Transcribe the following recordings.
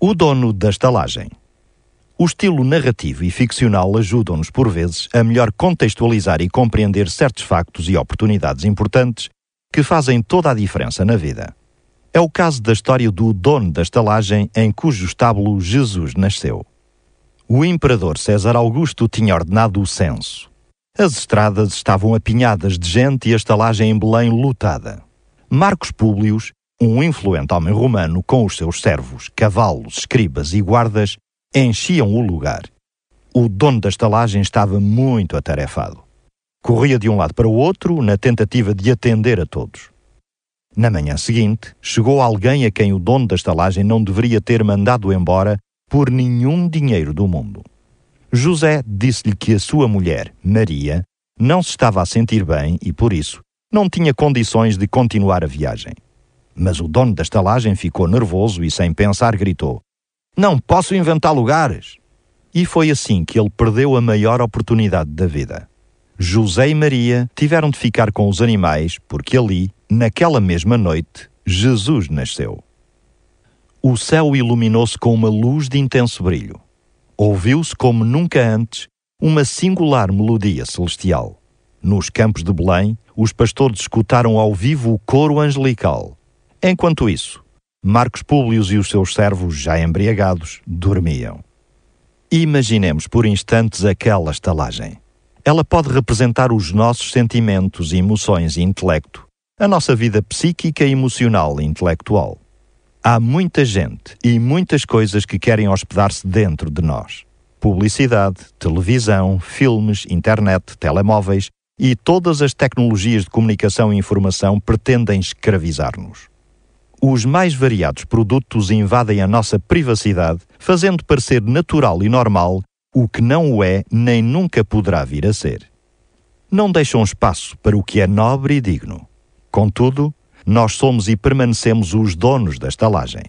O dono da estalagem. O estilo narrativo e ficcional ajudam-nos, por vezes, a melhor contextualizar e compreender certos factos e oportunidades importantes que fazem toda a diferença na vida. É o caso da história do dono da estalagem em cujo estábulo Jesus nasceu. O imperador César Augusto tinha ordenado o censo. As estradas estavam apinhadas de gente e a estalagem em Belém lutada. Marcos Públio um influente homem romano com os seus servos, cavalos, escribas e guardas enchiam o lugar. O dono da estalagem estava muito atarefado. Corria de um lado para o outro na tentativa de atender a todos. Na manhã seguinte, chegou alguém a quem o dono da estalagem não deveria ter mandado embora por nenhum dinheiro do mundo. José disse-lhe que a sua mulher, Maria, não se estava a sentir bem e, por isso, não tinha condições de continuar a viagem. Mas o dono da estalagem ficou nervoso e, sem pensar, gritou: Não posso inventar lugares! E foi assim que ele perdeu a maior oportunidade da vida. José e Maria tiveram de ficar com os animais porque ali, naquela mesma noite, Jesus nasceu. O céu iluminou-se com uma luz de intenso brilho. Ouviu-se, como nunca antes, uma singular melodia celestial. Nos campos de Belém, os pastores escutaram ao vivo o coro angelical, Enquanto isso, Marcos Públio e os seus servos, já embriagados, dormiam. Imaginemos por instantes aquela estalagem. Ela pode representar os nossos sentimentos, emoções e intelecto, a nossa vida psíquica, emocional e intelectual. Há muita gente e muitas coisas que querem hospedar-se dentro de nós. Publicidade, televisão, filmes, internet, telemóveis e todas as tecnologias de comunicação e informação pretendem escravizar-nos. Os mais variados produtos invadem a nossa privacidade, fazendo parecer natural e normal o que não o é nem nunca poderá vir a ser. Não deixam espaço para o que é nobre e digno. Contudo, nós somos e permanecemos os donos da estalagem.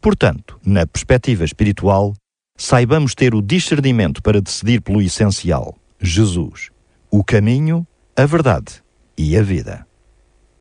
Portanto, na perspectiva espiritual, saibamos ter o discernimento para decidir pelo essencial: Jesus, o caminho, a verdade e a vida.